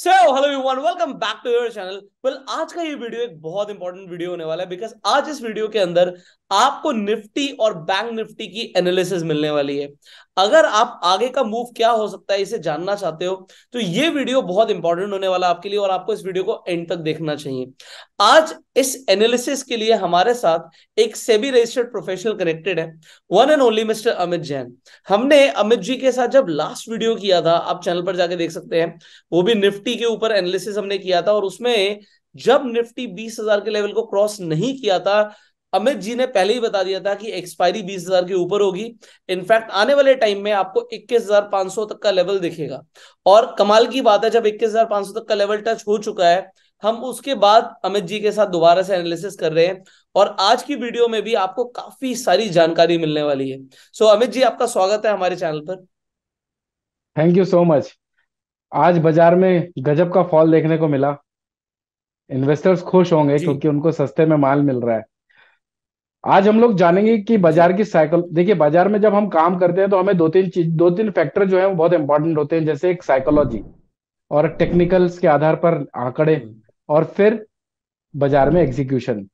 So hello everyone welcome back to your channel well आज का ये वीडियो एक बहुत इंपॉर्टेंट वीडियो होने वाला है बिकॉज आज इस वीडियो के अंदर आपको निफ्टी और बैंक निफ्टी की एनालिसिस मिलने वाली है अगर आप आगे का मूव क्या हो सकता है इसे जानना चाहते हो तो ये वीडियो बहुत इंपॉर्टेंट होने वाला आपके लिए और आपको इस वीडियो को एंड तक देखना चाहिए आज इस एनालिसिस के लिए हमारे साथ एक सेबी रजिस्टर्ड प्रोफेशनल कनेक्टेड है one and only mister Amit Jain हमने अमित जी के साथ जब लास्ट वीडियो किया था आप चैनल पर जाके देख सकते हैं वो भी निफ्टी के ऊपर एनालिसिस हमने किया था और उसमें जब निफ्टी बीस हजार के लेवल को क्रॉस नहीं किया था अमित जी ने पहले ही बता दिया था कि एक्सपायरी बीस हजार के ऊपर होगी इनफैक्ट आने वाले टाइम में आपको इक्कीस हजार पांच सौ तक का लेवल दिखेगा और कमाल की बात है जब इक्कीस हजार पांच सौ तक का लेवल टच हो चुका है हम उसके बाद अमित जी के साथ दोबारा से एनालिसिस कर रहे हैं और आज की वीडियो में भी आपको काफी सारी जानकारी मिलने वाली है सो so, अमित जी आपका स्वागत है हमारे चैनल पर थैंक यू सो मच आज बाजार में गजब का फॉल देखने को मिला इन्वेस्टर्स खुश होंगे क्योंकि उनको सस्ते में माल मिल रहा है आज हम लोग जानेंगे कि बाजार की साइकिल देखिए बाजार में जब हम काम करते हैं तो हमें दो तीन चीज दो तीन फैक्टर जो है वो बहुत इंपॉर्टेंट होते हैं जैसे एक साइकोलॉजी और टेक्निकल्स के आधार पर आंकड़े हम्म। और फिर बाजार में एग्जीक्यूशन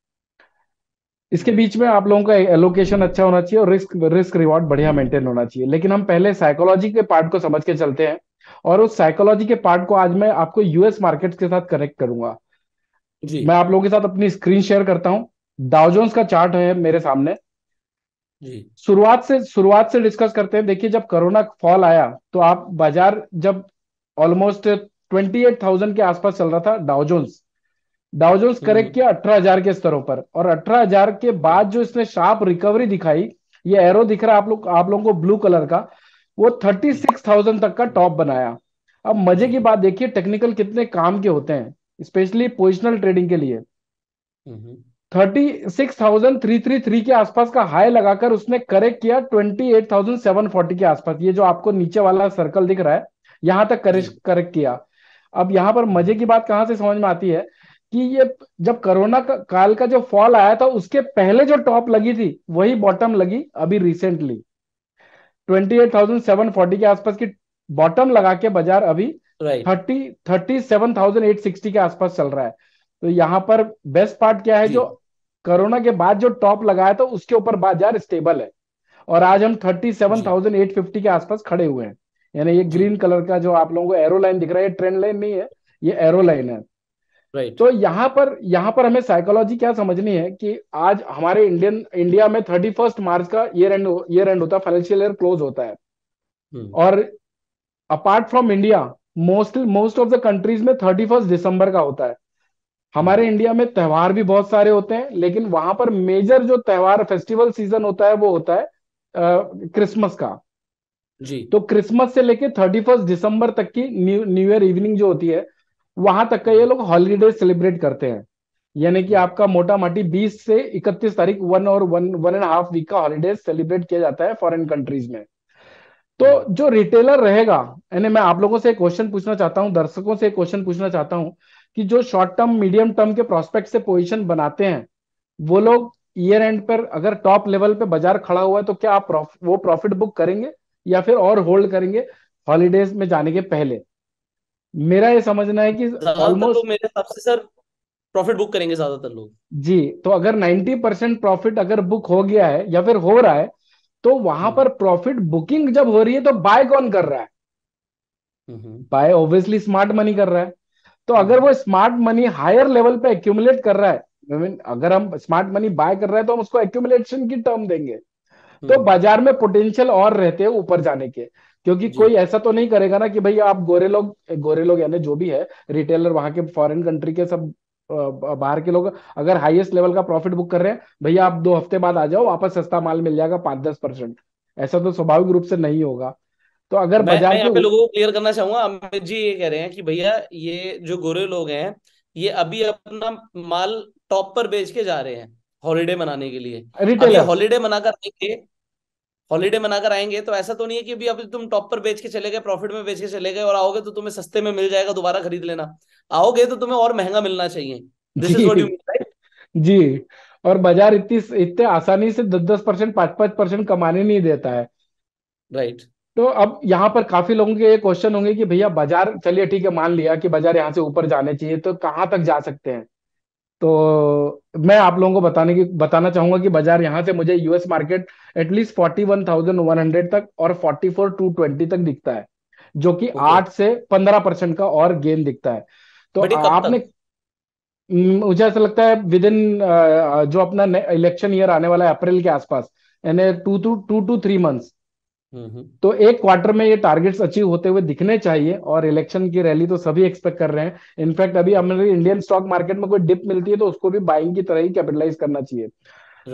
इसके बीच में आप लोगों का एलोकेशन अच्छा होना चाहिए और रिस्क रिस्क रिवॉर्ड बढ़िया मेंटेन होना चाहिए लेकिन हम पहले साइकोलॉजी के पार्ट को समझ के चलते हैं और उस साइकोलॉजी के पार्ट को आज मैं आपको यूएस मार्केट के साथ कनेक्ट करूंगा जी मैं आप लोगों के साथ अपनी स्क्रीन शेयर करता हूं डाउजोन्स का चार्ट है मेरे सामने जी शुरुआत से शुरुआत से डिस्कस करते हैं देखिए जब कोरोना फॉल आया तो आप बाजार जब ऑलमोस्ट ट्वेंटी एट थाउजेंड के आसपास चल रहा था डाउजोन्स डाउजोन्स करेक्ट किया अठारह हजार के स्तरों पर और अठारह हजार के बाद जो इसने शार्प रिकवरी दिखाई ये एरो दिख रहा है आप लोग आप लोगों को ब्लू कलर का वो थर्टी सिक्स थाउजेंड तक का टॉप बनाया अब मजे की बात देखिए टेक्निकल कितने काम के होते हैं स्पेशली पोजिशनल ट्रेडिंग के लिए हम्म। Thirty six thousand three three three के आसपास का हाई लगाकर उसने करेक्ट किया twenty eight thousand seven forty के आसपास ये जो आपको नीचे वाला सर्कल दिख रहा है यहां तक करेक्ट करेक्ट किया अब यहां पर मजे की बात कहां से समझ में आती है कि ये जब कोरोना का, काल का जो फॉल आया था उसके पहले जो टॉप लगी थी वही बॉटम लगी अभी recently twenty eight thousand seven forty के आसपास की बॉटम लगा के बाजार अभी thirty thirty seven thousand eight sixty के आसपास चल रहा है तो यहाँ पर बेस्ट पार्ट क्या है जो कोरोना के बाद जो टॉप लगाया था उसके ऊपर बाजार स्टेबल है और आज हम thirty seven thousand eight fifty के आसपास खड़े हुए हैं यानी ये ग्रीन कलर का जो आप लोगों को एरो लाइन दिख रहा है ट्रेंड लाइन नहीं है ये एरो लाइन है तो यहाँ पर यहाँ पर हमें साइकोलॉजी क्या समझनी है कि आज हमारे इंडियन इंडिया में थर्टी फर्स्ट मार्च का ईयर एंड ईयर एंड होता है फाइनेंशियल ईयर क्लोज होता है और apart from India most most of the countries में थर्टी फर्स्ट दिसंबर का होता है हमारे इंडिया में त्यौहार भी बहुत सारे होते हैं लेकिन वहां पर मेजर जो त्यौहार फेस्टिवल सीजन होता है वो होता है क्रिसमस का जी तो क्रिसमस से लेके थर्टी फर्स्ट दिसंबर तक की न्यू न्यू ईयर इवनिंग जो होती है वहां तक का ये लोग हॉलीडे सेलिब्रेट करते हैं यानी कि आपका मोटा मोटी 20 से 31 तारीख वन और one one and half week का हॉलीडे सेलिब्रेट किया जाता है फॉरेन कंट्रीज में तो जो रिटेलर रहेगा यानी मैं आप लोगों से क्वेश्चन पूछना चाहता हूँ दर्शकों से क्वेश्चन पूछना चाहता हूँ कि जो शॉर्ट टर्म मीडियम टर्म के प्रोस्पेक्ट से पोजिशन बनाते हैं वो लोग ईयर एंड पर अगर टॉप लेवल पे बाजार खड़ा हुआ है तो क्या आप वो प्रॉफिट बुक करेंगे या फिर और होल्ड करेंगे हॉलीडेज में जाने के पहले मेरा ये समझना है कि ऑलमोस्ट तो मेरे हिसाब से सर प्रॉफिट बुक करेंगे ज्यादातर लोग जी तो अगर 90 परसेंट प्रॉफिट अगर बुक हो गया है या फिर हो रहा है तो वहां पर प्रॉफिट हम्म। बुकिंग जब हो रही है तो बाय कौन कर रहा है बाय ऑब्वियसली स्मार्ट मनी कर रहा है तो हाँ। अगर वो स्मार्ट मनी हायर लेवल पे एक्यूमुलेट कर रहा है आई मीन अगर हम स्मार्ट मनी बाय कर रहे हैं तो हम उसको एक्यूमुलेशन की टर्म देंगे तो हम्म। बाजार में पोटेंशियल और रहते हैं ऊपर जाने के क्योंकि कोई ऐसा तो नहीं करेगा ना कि भाई आप गोरे लोग गोरे लोग यानी जो भी है रिटेलर वहां के फॉरेन कंट्री के सब बाहर के लोग अगर हाईएस्ट लेवल का प्रॉफिट बुक कर रहे हैं भैया आप दो हफ्ते बाद आ जाओ वापस सस्ता माल मिल जाएगा पांच दस परसेंट ऐसा तो स्वाभाविक रूप से नहीं होगा तो अगर मैं, बाजार मैं तो पे लोगों को क्लियर करना चाहूंगा अमित जी ये कह रहे हैं कि भैया ये जो गोरे लोग हैं ये अभी अपना माल टॉप पर बेच के जा रहे हैं हॉलीडे मनाने के लिए हॉलीडे मनाकर आएंगे हॉलीडे मनाकर आएंगे तो ऐसा तो नहीं है कि अभी अभी तुम टॉप पर बेच के चले गए प्रॉफिट में बेच के चले गए और आओगे तो तुम्हें सस्ते में मिल जाएगा दोबारा खरीद लेना आओगे तो तुम्हें और महंगा मिलना चाहिए दिस इज व्हाट यू जी और बाजार इतनी इतने आसानी से दस दस परसेंट पांच पांच परसेंट कमाने नहीं देता है राइट right. तो अब यहाँ पर काफी लोगों के ये क्वेश्चन होंगे कि भैया बाजार चलिए ठीक है मान लिया कि बाजार यहाँ से ऊपर जाने चाहिए तो कहाँ तक जा सकते हैं तो मैं आप लोगों को बताने की बताना चाहूंगा कि बाजार यहाँ से मुझे US market at least forty one thousand one hundred तक और फोर्टी फोर टू ट्वेंटी तक दिखता है जो कि आठ से पंद्रह परसेंट का और गेन दिखता है तो आपने हम्म, मुझे ऐसा लगता है विद इन जो अपना इलेक्शन ईयर आने वाला है अप्रैल के आसपास यानी two two two two three months हम्म, हम्म। तो एक क्वार्टर में ये टारगेट्स अचीव होते हुए दिखने चाहिए और इलेक्शन की रैली तो सभी एक्सपेक्ट कर रहे हैं इनफैक्ट अभी हमारे इंडियन स्टॉक मार्केट में कोई डिप मिलती है तो उसको भी बाइंग की तरह ही कैपिटलाइज करना चाहिए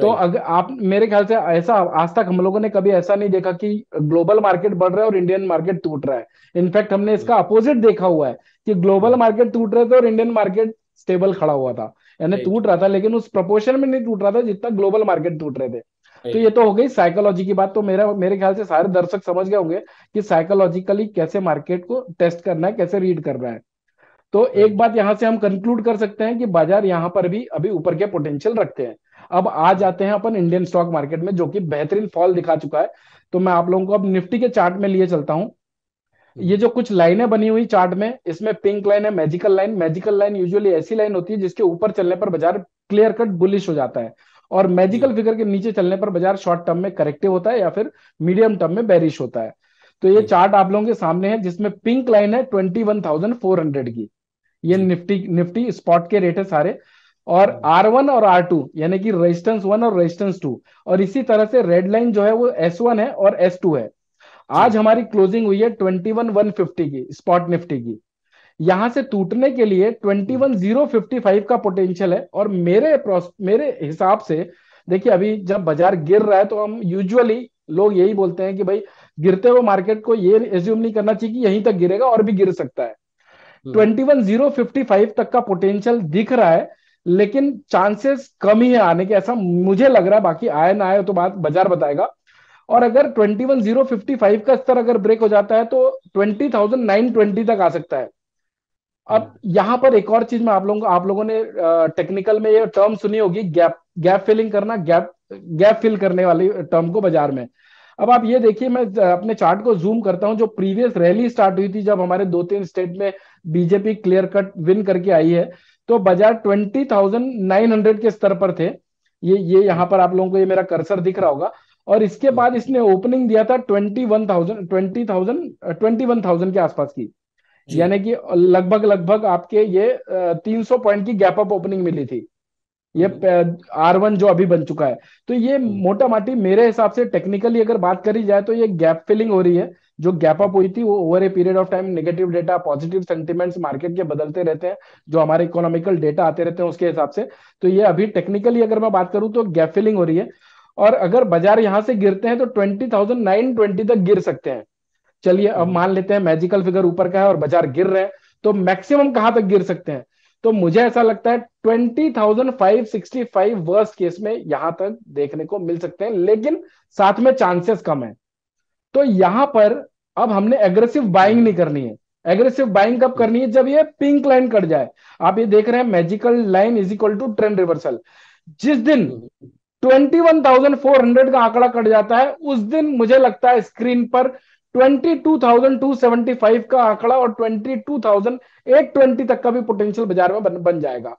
तो अगर आप मेरे ख्याल से ऐसा आज तक हम लोगों ने कभी ऐसा नहीं देखा कि ग्लोबल मार्केट बढ़ रहा है और इंडियन मार्केट टूट रहा है इनफैक्ट हमने इसका अपोजिट हम्म। देखा हुआ है कि ग्लोबल मार्केट टूट रहे थे और इंडियन मार्केट स्टेबल खड़ा हुआ था यानी टूट रहा था लेकिन उस प्रपोर्शन में नहीं टूट रहा था जितना ग्लोबल मार्केट टूट रहे थे तो ये तो हो गई साइकोलॉजी की बात तो मेरा मेरे ख्याल से सारे दर्शक समझ गए होंगे कि साइकोलॉजिकली कैसे मार्केट को टेस्ट करना है कैसे रीड करना है तो एक बात यहां से हम कंक्लूड कर सकते हैं कि बाजार यहां पर भी अभी ऊपर के पोटेंशियल रखते हैं अब आ जाते हैं अपन इंडियन स्टॉक मार्केट में जो कि बेहतरीन फॉल दिखा चुका है तो मैं आप लोगों को अब निफ्टी के चार्ट में लिए चलता हूं हम्म। ये जो कुछ लाइनें बनी हुई चार्ट में इसमें पिंक लाइन है magical line magical line usually ऐसी लाइन होती है जिसके ऊपर चलने पर बाजार क्लियर कट बुलिश हो जाता है और मैजिकल फिगर के नीचे चलने पर बाजार शॉर्ट टर्म में करेक्टिव होता है या फिर मीडियम टर्म में बैरिश होता है तो ये चार्ट आप लोगों के सामने है जिसमें पिंक लाइन है twenty one thousand four hundred की ये निफ्टी निफ्टी स्पॉट के रेट है सारे और आर वन और आर टू यानी कि रेजिस्टेंस वन और रेजिस्टेंस टू और इसी तरह से रेड लाइन जो है वो एस वन है और एस टू है आज हमारी क्लोजिंग हुई है ट्वेंटी वन वन फिफ्टी की स्पॉट निफ्टी की यहां से टूटने के लिए twenty one zero fifty five का पोटेंशियल है और मेरे मेरे हिसाब से देखिए अभी जब बाजार गिर रहा है तो हम यूजुअली लोग यही बोलते हैं कि भाई गिरते हुए मार्केट को ये एज्यूम नहीं करना चाहिए कि यहीं तक गिरेगा और भी गिर सकता है twenty one zero fifty five तक का पोटेंशियल दिख रहा है लेकिन चांसेस कम ही है आने के ऐसा मुझे लग रहा है बाकी आए ना आए तो बात बाजार बताएगा और अगर twenty one zero fifty five का स्तर अगर ब्रेक हो जाता है तो ट्वेंटी थाउजेंड नाइन ट्वेंटी तक आ सकता है अब हम्म। यहां पर एक और चीज में आप लोगों आप लोगों ने टेक्निकल में ये टर्म सुनी होगी गैप गैप फिलिंग करना गैप गैप फिल करने वाली टर्म को बाजार में अब आप ये देखिए मैं अपने चार्ट को जूम करता हूं जो प्रीवियस रैली स्टार्ट हुई थी जब हमारे दो तीन स्टेट में बीजेपी क्लियर कट विन करके आई है तो बाजार ट्वेंटी थाउजेंड नाइन हंड्रेड के स्तर पर थे ये ये यहां पर आप लोगों को ये मेरा कर्सर दिख रहा होगा और इसके बाद हम्म। इसने ओपनिंग दिया था twenty one thousand twenty thousand twenty one thousand के आसपास की यानी कि लगभग लगभग आपके ये तीन सौ पॉइंट की गैप अप ओपनिंग मिली थी ये हम्म। आर वन जो अभी बन चुका है तो ये हम्म। मोटा माटी मेरे हिसाब से टेक्निकली अगर बात करी जाए तो ये गैप फिलिंग हो रही है जो गैप अप हुई थी वो over a period of time negative data positive sentiments market के बदलते रहते हैं जो हमारे इकोनॉमिकल डेटा आते रहते हैं उसके हिसाब से तो ये अभी टेक्निकली अगर मैं बात करूं तो गैप फिलिंग हो रही है और अगर बाजार यहां से गिरते हैं तो ट्वेंटी थाउजेंड नाइन ट्वेंटी तक गिर सकते हैं चलिए अब हम्म। मान लेते हैं मैजिकल फिगर ऊपर का है और बाजार गिर रहे हैं तो मैक्सिमम कहां तक गिर सकते हैं तो मुझे ऐसा लगता है twenty thousand five sixty five worst case में यहां तक देखने को मिल सकते हैं लेकिन साथ में चांसेस कम है तो यहां पर अब हमने एग्रेसिव बाइंग नहीं करनी है एग्रेसिव बाइंग कब करनी है जब ये पिंक लाइन कट जाए आप ये देख रहे हैं magical line is equal to trend reversal जिस दिन 21,400 हम्म। का आंकड़ा कट जाता है उस दिन मुझे लगता है स्क्रीन पर 22,275 का आंकड़ा और 22,820 तक का भी पोटेंशियल बाजार में बन, बन जाएगा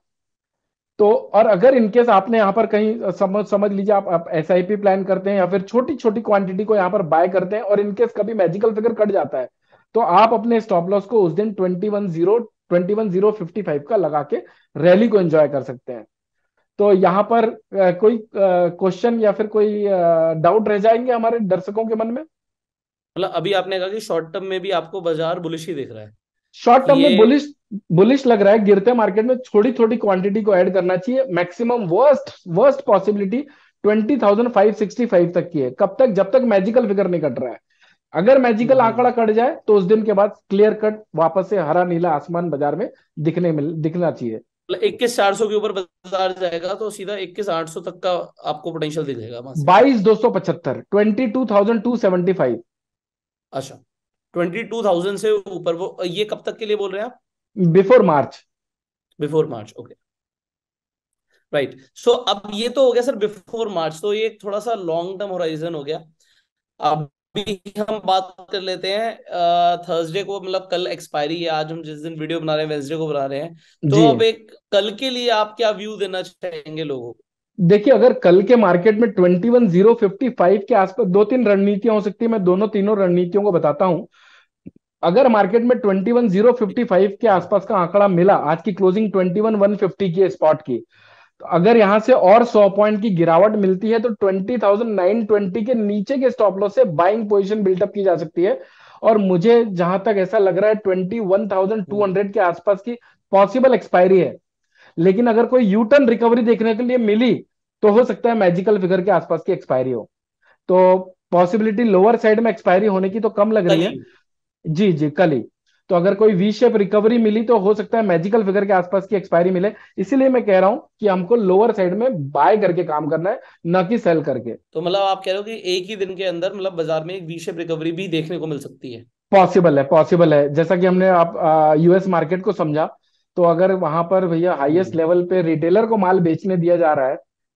तो और अगर इनकेस आपने यहां पर कहीं समझ समझ लीजिए आप, आप एस प्लान करते हैं या फिर छोटी छोटी क्वांटिटी को यहां पर बाय करते हैं और इनकेस कभी मैजिकल फिगर कट जाता है तो आप अपने स्टॉप लॉस को उस दिन twenty one zero twenty one zero fifty five का लगा के रैली को एंजॉय कर सकते हैं तो यहाँ पर कोई क्वेश्चन या फिर कोई डाउट रह जाएंगे हमारे दर्शकों के मन में मतलब अभी आपने कहा कि शॉर्ट टर्म में भी आपको बाजार बुलिश ही दिख रहा है शॉर्ट टर्म में बुलिश बुलिश लग रहा है गिरते मार्केट में थोड़ी थोड़ी क्वांटिटी को ऐड करना चाहिए maximum worst worst possibility twenty thousand five sixty five तक की है कब तक जब तक मैजिकल फिगर नहीं कट रहा है अगर मैजिकल हम्म। आंकड़ा कट जाए तो उस दिन के बाद क्लियर कट वापस से हरा नीला आसमान बाजार में दिखने मिल दिखना चाहिए मतलब इक्कीस चार सौ के ऊपर बाजार जाएगा तो सीधा इक्कीस आठ सौ तक का आपको पोटेंशियल दिखेगा बाईस दो सौ पचहत्तर twenty two thousand two seventy five अच्छा ट्वेंटी टू थाउजेंड से ऊपर वो ये कब तक के लिए बोल रहे हैं आप before March before March okay right so अब ये तो हो गया सर बिफोर मार्च तो ये थोड़ा सा लॉन्ग टर्म होराइजन हो गया अब हम बात कर लेते हैं थर्सडे को मतलब कल एक्सपायरी है आज हम जिस दिन वीडियो बना रहे हैं वेंसडे को बना रहे हैं तो अब एक कल के लिए आप क्या व्यू देना चाहेंगे लोगों को देखिए अगर कल के मार्केट में twenty one zero fifty five के आसपास दो तीन रणनीतियां हो सकती है मैं दोनों तीनों रणनीतियों को बताता हूं अगर मार्केट में twenty one zero fifty five के आसपास का आंकड़ा मिला आज की closing twenty one one fifty की स्पॉट की तो अगर यहां से और सौ पॉइंट की गिरावट मिलती है तो ट्वेंटी थाउजेंड नाइन ट्वेंटी के नीचे के स्टॉप लॉस से बाइंग पोजिशन बिल्टअप की जा सकती है और मुझे जहां तक ऐसा लग रहा है twenty one thousand two hundred के आसपास की पॉसिबल एक्सपायरी है लेकिन अगर कोई यू टर्न रिकवरी देखने के लिए मिली तो हो सकता है मैजिकल फिगर के आसपास की एक्सपायरी हो तो पॉसिबिलिटी लोअर साइड में एक्सपायरी होने की तो कम लग रही है जी जी कल ही तो अगर कोई वी शेप रिकवरी मिली तो हो सकता है मैजिकल फिगर के आसपास की एक्सपायरी मिले इसीलिए मैं कह रहा हूं कि हमको लोअर साइड में बाय करके काम करना है न कि सेल करके तो मतलब आप कह रहे हो कि एक ही दिन के अंदर मतलब बाजार में एक वी शेप रिकवरी भी देखने को मिल सकती है पॉसिबल है पॉसिबल है जैसा कि हमने आप यूएस मार्केट को समझा तो अगर वहां पर भैया हाईएस्ट हम्म। लेवल पे रिटेलर को माल बेचने दिया जा रहा है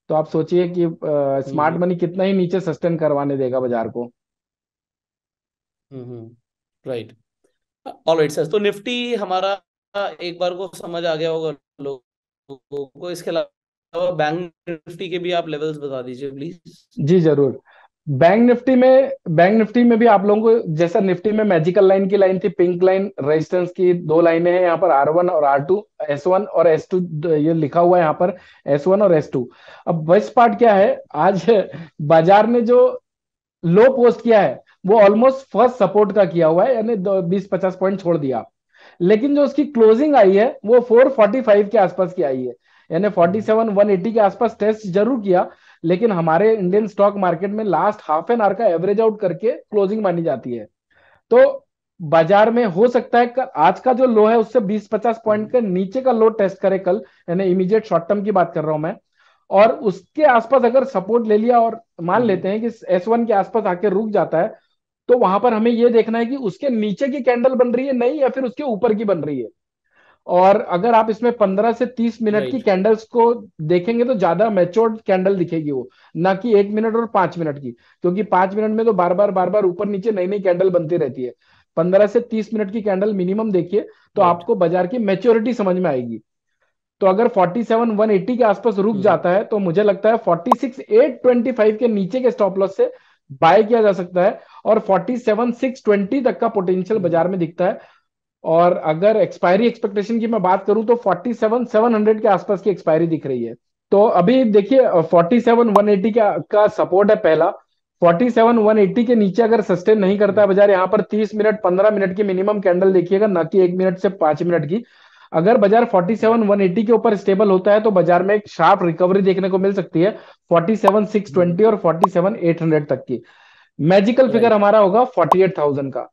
तो आप सोचिए कि स्मार्ट हम्म। मनी कितना ही नीचे सस्टेन करवाने देगा बाजार को राइट ऑलराइट सर तो निफ्टी हमारा एक बार को समझ आ गया होगा लोगों को इसके अलावा बैंक निफ्टी के भी आप लेवल्स बता दीजिए प्लीज जी जरूर बैंक निफ्टी में बैंक निफ्टी में भी आप लोगों को जैसा निफ्टी में मैजिकल लाइन की लाइन थी पिंक लाइन रेजिस्टेंस की दो लाइनें हैं यहाँ पर आर वन और आर टू एस वन और एस टू ये लिखा हुआ है यहाँ पर एस वन और एस टू अब बेस्ट पार्ट क्या है आज बाजार ने जो लो पोस्ट किया है वो ऑलमोस्ट फर्स्ट सपोर्ट का किया हुआ है यानी बीस पचास पॉइंट छोड़ दिया लेकिन जो उसकी क्लोजिंग आई है वो फोर फोर्टी फाइव के आसपास की आई है यानी फोर्टी सेवन वन एटी के आसपास टेस्ट जरूर किया लेकिन हमारे इंडियन स्टॉक मार्केट में लास्ट हाफ एन आवर का एवरेज आउट करके क्लोजिंग मानी जाती है तो बाजार में हो सकता है आज का जो लो है उससे 20-50 पॉइंट के नीचे का लो टेस्ट करे कल यानी इमीडिएट शॉर्ट टर्म की बात कर रहा हूं मैं और उसके आसपास अगर सपोर्ट ले लिया और मान हम्म। लेते हैं कि एस वन के आसपास आके रुक जाता है तो वहां पर हमें यह देखना है कि उसके नीचे की कैंडल बन रही है नहीं या फिर उसके ऊपर की बन रही है और अगर आप इसमें 15 से 30 मिनट की कैंडल्स को देखेंगे तो ज्यादा मेच्योर्ड कैंडल दिखेगी वो ना कि एक मिनट और पांच मिनट की क्योंकि पांच मिनट में तो बार बार बार बार ऊपर नीचे नई नई कैंडल बनती रहती है पंद्रह से तीस मिनट की कैंडल मिनिमम देखिए तो आपको बाजार की मेच्योरिटी समझ में आएगी तो अगर 47 180 के आसपास रुक hmm. जाता है तो मुझे लगता है 46 825 के नीचे के स्टॉप लॉस से बाय किया जा सकता है और 47 620 तक का पोटेंशियल hmm. बाजार में दिखता है और अगर एक्सपायरी एक्सपेक्टेशन की मैं बात करूं तो 700 के आसपास की एक्सपायरी दिख रही है तो अभी देखिए 180 का का सपोर्ट है पहला 180 के नीचे अगर सस्टेन नहीं करता है हम्म। बाजार यहाँ पर 30 मिनट 15 मिनट की मिनिमम कैंडल देखिएगा ना कि एक मिनट से पांच मिनट की अगर बाजार 180 के ऊपर स्टेबल होता है तो बाजार में एक शार्प रिकवरी देखने को मिल सकती है 47,620 और 47,800 तक की मैजिकल फिगर हमारा होगा 48,000 का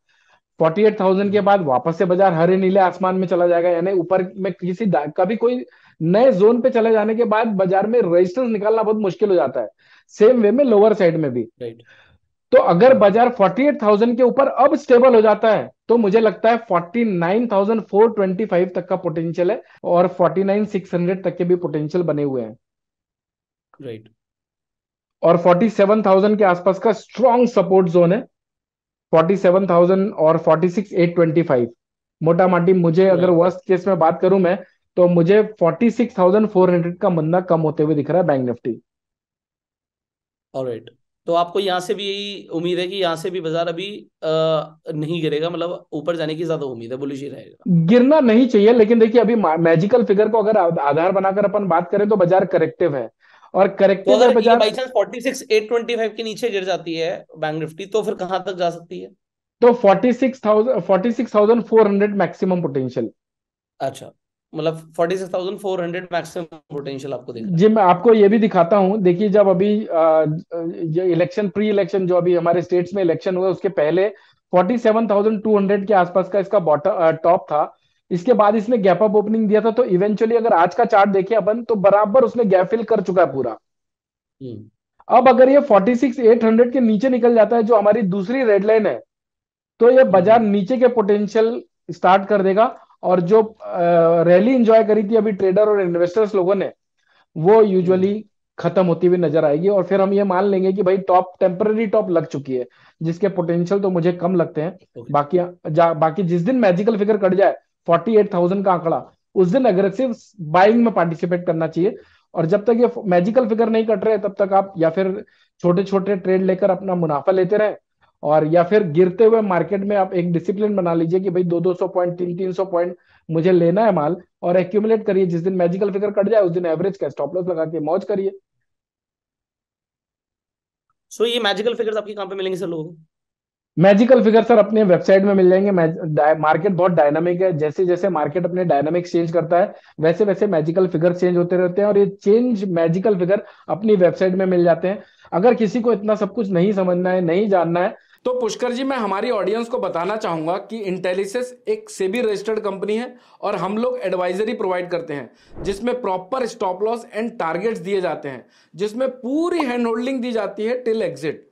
फोर्टी एट थाउजेंड के बाद वापस से बाजार हरे नीले आसमान में चला जाएगा यानी ऊपर में किसी कभी कोई नए जोन पे चले जाने के बाद बाजार में रेजिस्टेंस निकालना बहुत मुश्किल हो जाता है सेम वे में लोअर साइड में भी राइट तो अगर बाजार 48,000 के ऊपर अब स्टेबल हो जाता है तो मुझे लगता है 49,425 तक का पोटेंशियल है और 49,600 तक के भी पोटेंशियल बने हुए हैं राइट right. और 47,000 के आसपास का स्ट्रॉन्ग सपोर्ट जोन है फोर्टी सेवन थाउजेंड और forty six eight twenty five मोटा माटी मुझे अगर वर्स्ट केस में बात करूं मैं तो मुझे forty six thousand four hundred का मंदा कम होते हुए दिख रहा है बैंक निफ्टी ऑलराइट तो आपको यहाँ से भी यही उम्मीद है कि यहाँ से भी बाजार अभी आ, नहीं गिरेगा मतलब ऊपर जाने की ज्यादा उम्मीद है बुलिश ही रहेगा गिरना नहीं चाहिए लेकिन देखिए अभी मैजिकल फिगर को अगर आधार बनाकर अपन बात करें तो बाजार करेक्टिव है और करेक्टिव तो अगर बाई चांस 46825 के नीचे गिर जाती है बैंक निफ्टी तो फिर कहां तक जा सकती है तो forty forty six six thousand thousand four hundred maximum potential अच्छा मतलब forty six thousand four hundred maximum potential आपको दिख जी मैं आपको ये भी दिखाता हूँ देखिए जब अभी इलेक्शन प्री इलेक्शन जो अभी हमारे स्टेट्स में इलेक्शन हुआ उसके पहले forty seven thousand two hundred के आसपास का इसका बॉटम टॉप था इसके बाद इसने गैप अप ओपनिंग दिया था तो इवेंचुअली अगर आज का चार्ट देखे अपन तो बराबर उसने गैप फिल कर चुका है पूरा हम्म। अब अगर ये हंड्रेड के नीचे निकल जाता है जो हमारी दूसरी रेड लाइन है तो ये बाजार हम्म। नीचे के पोटेंशियल स्टार्ट कर देगा और जो रैली इंजॉय करी थी अभी ट्रेडर और इन्वेस्टर्स लोगों ने वो यूजुअली हम्म। खत्म होती हुई नजर आएगी और फिर हम ये मान लेंगे कि भाई टॉप टेम्पररी टॉप लग चुकी है जिसके पोटेंशियल तो मुझे कम लगते हैं बाकी जा, बाकी जिस दिन मैजिकल फिगर कट जाए फोर्टी एट थाउजेंड का आंकड़ा उस दिन अग्रेसिव बाइंग में पार्टिसिपेट करना चाहिए और जब तक ये मैजिकल फिगर नहीं कट रहे तब तक आप या फिर छोटे छोटे ट्रेड लेकर अपना मुनाफा लेते रहे और या फिर गिरते हुए मार्केट में आप एक डिसिप्लिन बना लीजिए कि भाई दो दो सौ पॉइंट तीन तीन सौ पॉइंट मुझे लेना है माल और एक्यूमुलेट करिए जिस दिन मैजिकल फिगर कट जाए उस दिन एवरेज का स्टॉप लॉस लगा के मौज करिए सो so, ये मैजिकल फिगर्स आपके कहां पे मिलेंगे सर लोगों को मैजिकल फिगर सर अपने वेबसाइट में मिल जाएंगे मार्केट बहुत डायनामिक है जैसे जैसे मार्केट अपने डायनामिक चेंज करता है वैसे वैसे मैजिकल फिगर चेंज होते रहते हैं और ये चेंज मैजिकल फिगर अपनी वेबसाइट में मिल जाते हैं अगर किसी को इतना सब कुछ नहीं समझना है नहीं जानना है तो पुष्कर जी मैं हमारी ऑडियंस को बताना चाहूंगा कि इंटेलिसिस एक सेबी रजिस्टर्ड कंपनी है और हम लोग एडवाइजरी प्रोवाइड करते हैं जिसमें proper stop loss and targets दिए जाते हैं जिसमें पूरी हैंड होल्डिंग दी जाती है टिल एग्जिट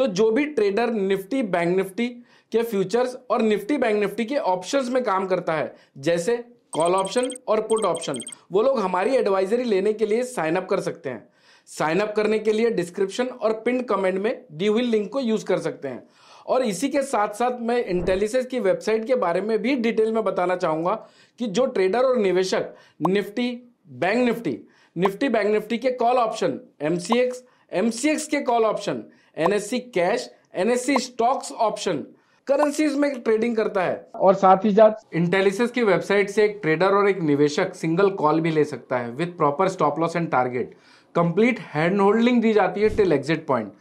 तो जो भी ट्रेडर निफ्टी बैंक निफ्टी के फ्यूचर्स और निफ्टी बैंक निफ्टी के ऑप्शंस में काम करता है जैसे कॉल ऑप्शन और पुट ऑप्शन वो लोग हमारी एडवाइजरी लेने के लिए साइन अप कर सकते हैं साइन अप करने के लिए डिस्क्रिप्शन और पिन कमेंट में दी हुई लिंक को यूज कर सकते हैं और इसी के साथ साथ मैं इंटेलिसेंस की वेबसाइट के बारे में भी डिटेल में बताना चाहूँगा कि जो ट्रेडर और निवेशक nifty bank nifty nifty bank nifty के call option M C X M C X के call option NSC cash NSC stocks option currencies में ट्रेडिंग करता है और साथ ही साथ इंटेलिसेंस की वेबसाइट से एक ट्रेडर और एक निवेशक सिंगल कॉल भी ले सकता है with proper stop loss and target complete hand holding दी जाती है टिल एग्जिट पॉइंट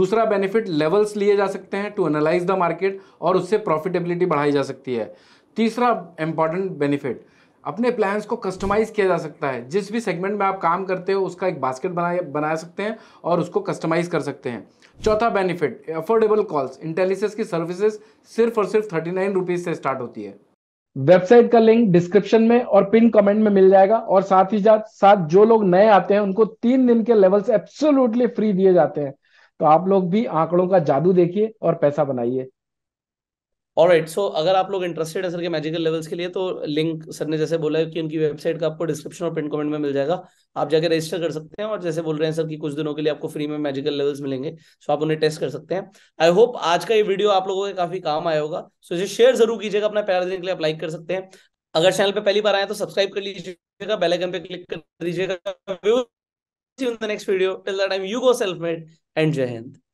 दूसरा बेनिफिट लेवल्स लिए जा सकते हैं टू एनालाइज द मार्केट और उससे प्रॉफिटेबिलिटी बढ़ाई जा सकती है तीसरा इंपॉर्टेंट बेनिफिट अपने प्लान्स को कस्टमाइज़ किया जा सकता है जिस भी सेगमेंट में आप काम करते हो उसका एक बास्केट बनाया बना सकते हैं और उसको कस्टमाइज़ कर सकते हैं चौथा बेनिफिट अफोर्डेबल कॉल्स इंटेलिसेंस की सर्विसेज सिर्फ और सिर्फ थर्टी नाइन रुपीज से स्टार्ट होती है वेबसाइट का लिंक डिस्क्रिप्शन में और पिन कमेंट में मिल जाएगा और साथ ही साथ जो लोग नए आते हैं उनको तीन दिन के लेवल्स एब्सोल्युटली फ्री दिए जाते हैं तो आप लोग भी आंकड़ों का जादू देखिए और पैसा बनाइए ऑल राइट सो अगर आप लोग इंटरेस्टेड है सर के मैजिकल लेवल्स के लिए तो लिंक सर ने जैसे बोला है कि उनकी वेबसाइट का आपको डिस्क्रिप्शन और पिन कमेंट में मिल जाएगा आप जाकर रजिस्टर कर सकते हैं और जैसे बोल रहे हैं सर कि कुछ दिनों के लिए आपको फ्री में मैजिकल लेवल्स मिलेंगे सो आप उन्हें टेस्ट कर सकते हैं आई होप आज का ये वीडियो आप लोगों के काफी काम आया होगा सो इसे शेयर जरूर कीजिएगा अपना प्यार देने के लिए आप लाइक कर सकते हैं अगर चैनल पर पहली बार आए तो सब्सक्राइब कर लीजिएगा बेलाइकन पर क्लिक कर दीजिएगा next video till the time you go self made and जय हिंद